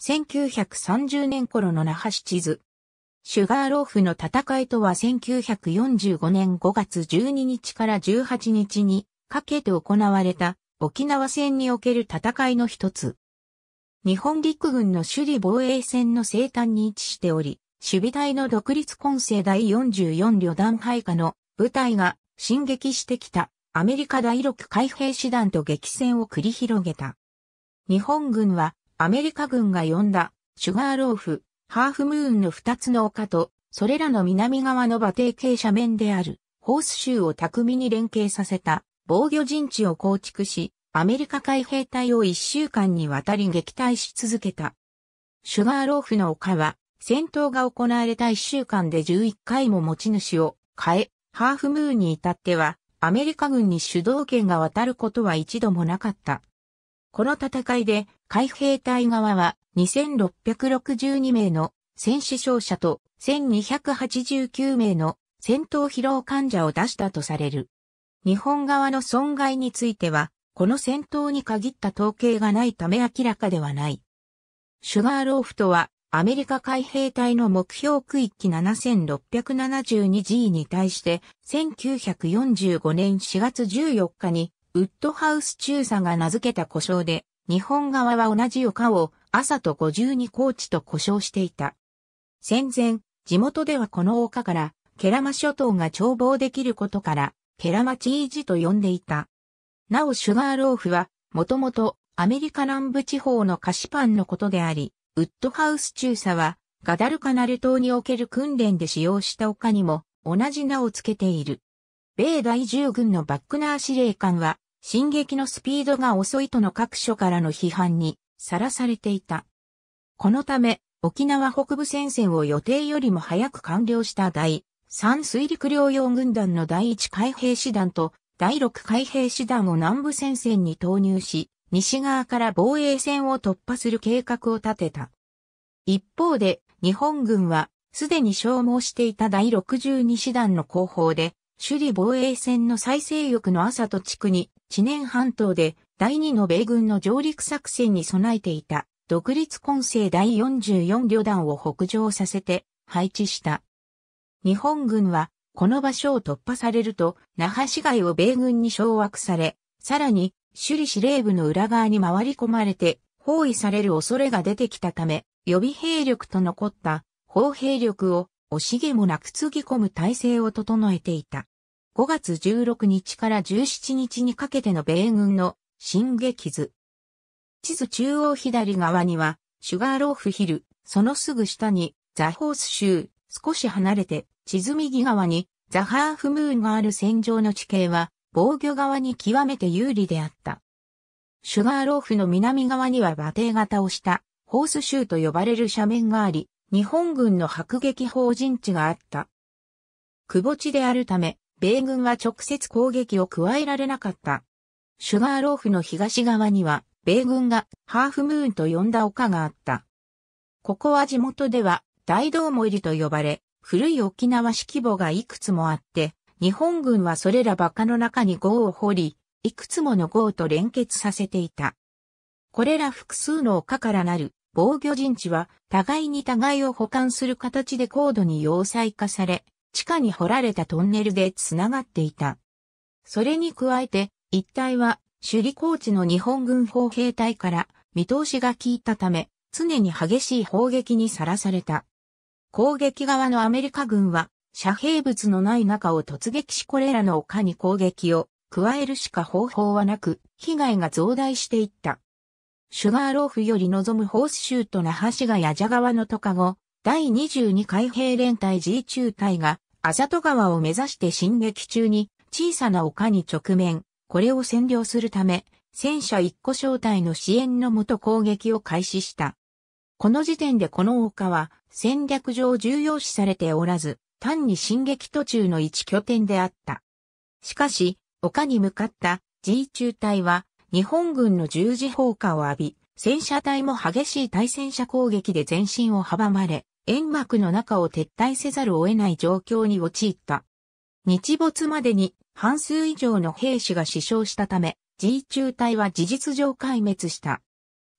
1930年頃の那覇七図。シュガーローフの戦いとは1945年5月12日から18日にかけて行われた沖縄戦における戦いの一つ。日本陸軍の首里防衛戦の生誕に位置しており、守備隊の独立混成第44旅団配下の部隊が進撃してきたアメリカ第6海兵師団と激戦を繰り広げた。日本軍はアメリカ軍が呼んだ、シュガーローフ、ハーフムーンの二つの丘と、それらの南側の馬蹄傾斜面である、ホース州を巧みに連携させた、防御陣地を構築し、アメリカ海兵隊を一週間にわたり撃退し続けた。シュガーローフの丘は、戦闘が行われた一週間で11回も持ち主を変え、ハーフムーンに至っては、アメリカ軍に主導権が渡ることは一度もなかった。この戦いで海兵隊側は2662名の戦死傷者と1289名の戦闘疲労患者を出したとされる。日本側の損害については、この戦闘に限った統計がないため明らかではない。シュガーローフとは、アメリカ海兵隊の目標区域 7672G に対して、1945年4月14日にウッドハウス中佐が名付けた故障で、日本側は同じ丘を朝と52高地と故障していた。戦前、地元ではこの丘から、ケラマ諸島が眺望できることから、ケラマチージと呼んでいた。なおシュガーローフは、もともとアメリカ南部地方の菓子パンのことであり、ウッドハウス中佐は、ガダルカナル島における訓練で使用した丘にも同じ名を付けている。米第10軍のバックナー司令官は、進撃のスピードが遅いとの各所からの批判にさらされていた。このため、沖縄北部戦線を予定よりも早く完了した第3水陸両用軍団の第1海兵師団と第6海兵師団を南部戦線に投入し、西側から防衛線を突破する計画を立てた。一方で、日本軍は、すでに消耗していた第62師団の後方で、首里防衛戦の再生翼の朝と地区に、知念半島で第二の米軍の上陸作戦に備えていた、独立混成第44旅団を北上させて配置した。日本軍は、この場所を突破されると、那覇市街を米軍に掌握され、さらに、首里司令部の裏側に回り込まれて、包囲される恐れが出てきたため、予備兵力と残った、砲兵力を惜しげもなくつぎ込む体制を整えていた。5月16日から17日にかけての米軍の進撃図。地図中央左側には、シュガーローフヒル、そのすぐ下に、ザ・ホース州、少し離れて、地図右側に、ザ・ハーフムーンがある戦場の地形は、防御側に極めて有利であった。シュガーローフの南側には馬蹄型をした、ホース州と呼ばれる斜面があり、日本軍の迫撃砲陣地があった。窪地であるため、米軍は直接攻撃を加えられなかった。シュガーローフの東側には、米軍がハーフムーンと呼んだ丘があった。ここは地元では大道森と呼ばれ、古い沖縄式墓がいくつもあって、日本軍はそれら馬鹿の中に号を掘り、いくつもの号と連結させていた。これら複数の丘からなる防御陣地は互いに互いを補完する形で高度に要塞化され、地下に掘られたトンネルで繋がっていた。それに加えて、一帯は首里高地の日本軍砲兵隊から見通しが効いたため、常に激しい砲撃にさらされた。攻撃側のアメリカ軍は、遮蔽物のない中を突撃しこれらの丘に攻撃を加えるしか方法はなく、被害が増大していった。シュガーローフより望むホースシュート那覇市がじゃ川のトカゴ、第22海兵連隊 G 中隊が、あざと川を目指して進撃中に、小さな丘に直面、これを占領するため、戦車一個小隊の支援のもと攻撃を開始した。この時点でこの丘は、戦略上重要視されておらず、単に進撃途中の一拠点であった。しかし、丘に向かった G 中隊は、日本軍の十字砲火を浴び、戦車隊も激しい対戦車攻撃で前進を阻まれ、煙幕の中を撤退せざるを得ない状況に陥った。日没までに半数以上の兵士が死傷したため、G 中隊は事実上壊滅した。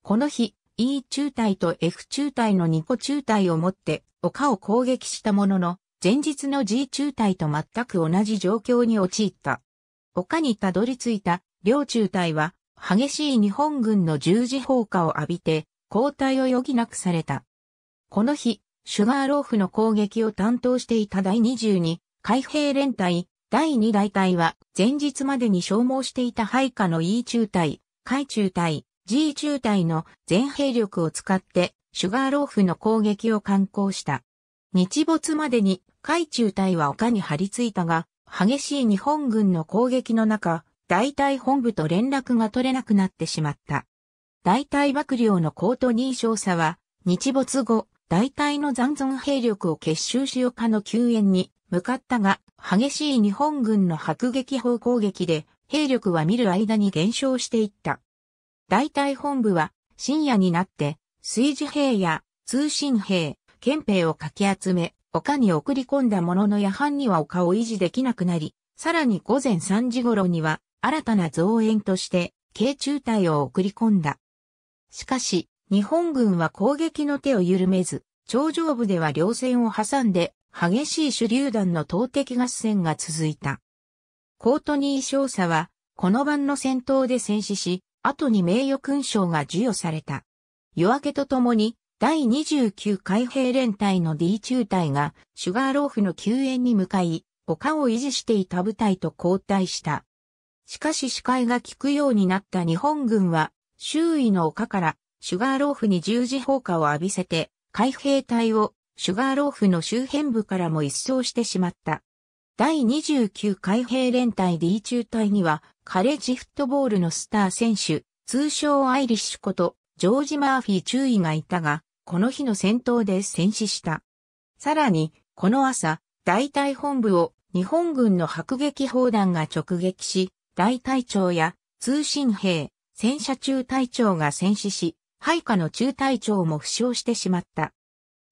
この日、E 中隊と F 中隊の2個中隊を持って丘を攻撃したものの、前日の G 中隊と全く同じ状況に陥った。丘にたどり着いた両中隊は激しい日本軍の十字砲火を浴びて、交代を余儀なくされた。この日、シュガーローフの攻撃を担当していた第22海兵連隊第2大隊は前日までに消耗していた配下の E 中隊、海中隊、G 中隊の全兵力を使ってシュガーローフの攻撃を敢行した。日没までに海中隊は丘に張り付いたが、激しい日本軍の攻撃の中、大隊本部と連絡が取れなくなってしまった。大隊幕僚のコート認証者は、日没後、大隊の残存兵力を結集しかの救援に向かったが、激しい日本軍の迫撃砲攻撃で、兵力は見る間に減少していった。大隊本部は、深夜になって、水事兵や通信兵、憲兵をかき集め、丘に送り込んだものの夜半には丘を維持できなくなり、さらに午前3時頃には新たな増援として、軽中隊を送り込んだ。しかし、日本軍は攻撃の手を緩めず、頂上部では両線を挟んで、激しい手榴弾の投擲合戦が続いた。コートニー少佐は、この晩の戦闘で戦死し、後に名誉勲章が授与された。夜明けとともに、第29海兵連隊の D 中隊が、シュガーローフの救援に向かい、丘を維持していた部隊と交代した。しかし視界が効くようになった日本軍は、周囲の丘からシュガーローフに十字砲火を浴びせて、海兵隊をシュガーローフの周辺部からも一掃してしまった。第29海兵連隊 D 中隊には、カレッジフットボールのスター選手、通称アイリッシュこと、ジョージ・マーフィー中尉がいたが、この日の戦闘で戦死した。さらに、この朝、大隊本部を日本軍の迫撃砲弾が直撃し、大隊長や通信兵、戦車中隊長が戦死し、配下の中隊長も負傷してしまった。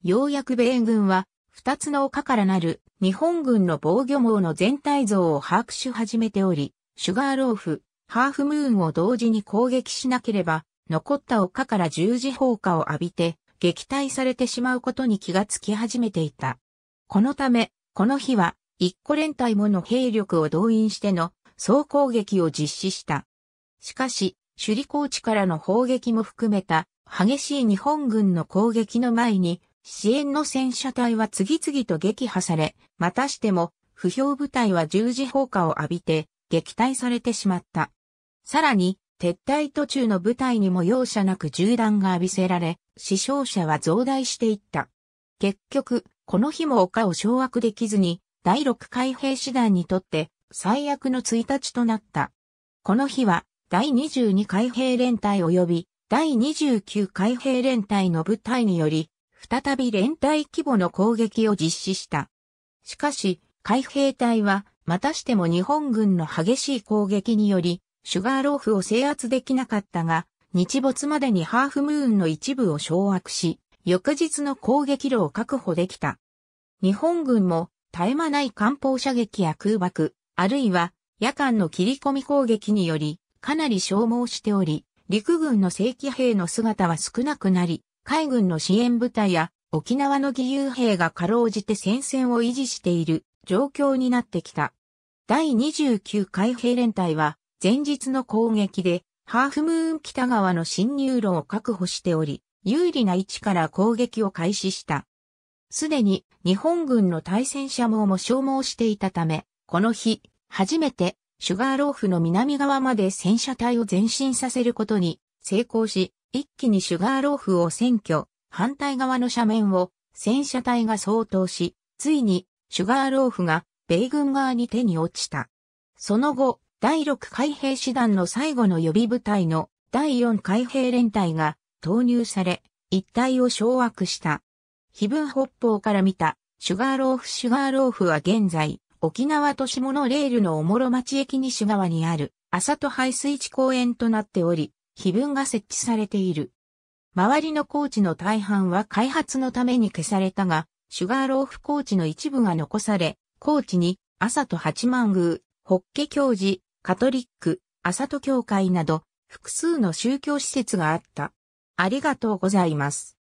ようやく米軍は、二つの丘からなる日本軍の防御網の全体像を把握し始めており、シュガーローフ、ハーフムーンを同時に攻撃しなければ、残った丘から十字砲火を浴びて、撃退されてしまうことに気がつき始めていた。このため、この日は、一個連隊もの兵力を動員しての総攻撃を実施した。しかし、首里高地からの砲撃も含めた激しい日本軍の攻撃の前に、支援の戦車隊は次々と撃破され、またしても、不評部隊は十字砲火を浴びて、撃退されてしまった。さらに、撤退途中の部隊にも容赦なく銃弾が浴びせられ、死傷者は増大していった。結局、この日も丘を掌握できずに、第6海兵師団にとって最悪の1日となった。この日は、第22海兵連隊及び第29海兵連隊の部隊により、再び連隊規模の攻撃を実施した。しかし、海兵隊は、またしても日本軍の激しい攻撃により、シュガーローフを制圧できなかったが、日没までにハーフムーンの一部を掌握し、翌日の攻撃路を確保できた。日本軍も絶え間ない艦砲射撃や空爆、あるいは夜間の切り込み攻撃により、かなり消耗しており、陸軍の正規兵の姿は少なくなり、海軍の支援部隊や沖縄の義勇兵がかろうじて戦線を維持している状況になってきた。第29海兵連隊は前日の攻撃でハーフムーン北側の侵入路を確保しており、有利な位置から攻撃を開始した。すでに日本軍の対戦車網も消耗していたため、この日、初めて、シュガーローフの南側まで戦車隊を前進させることに成功し、一気にシュガーローフを占拠、反対側の斜面を戦車隊が相当し、ついにシュガーローフが米軍側に手に落ちた。その後、第6海兵師団の最後の予備部隊の第4海兵連隊が投入され、一帯を掌握した。非分北方から見たシュガーローフシュガーローフは現在、沖縄都市モノレールのおもろ町駅西側にある、浅戸排水地公園となっており、碑文が設置されている。周りの高地の大半は開発のために消されたが、シュガーローフ高地の一部が残され、高地に、浅戸八幡宮、ホッケ教寺、カトリック、浅戸教会など、複数の宗教施設があった。ありがとうございます。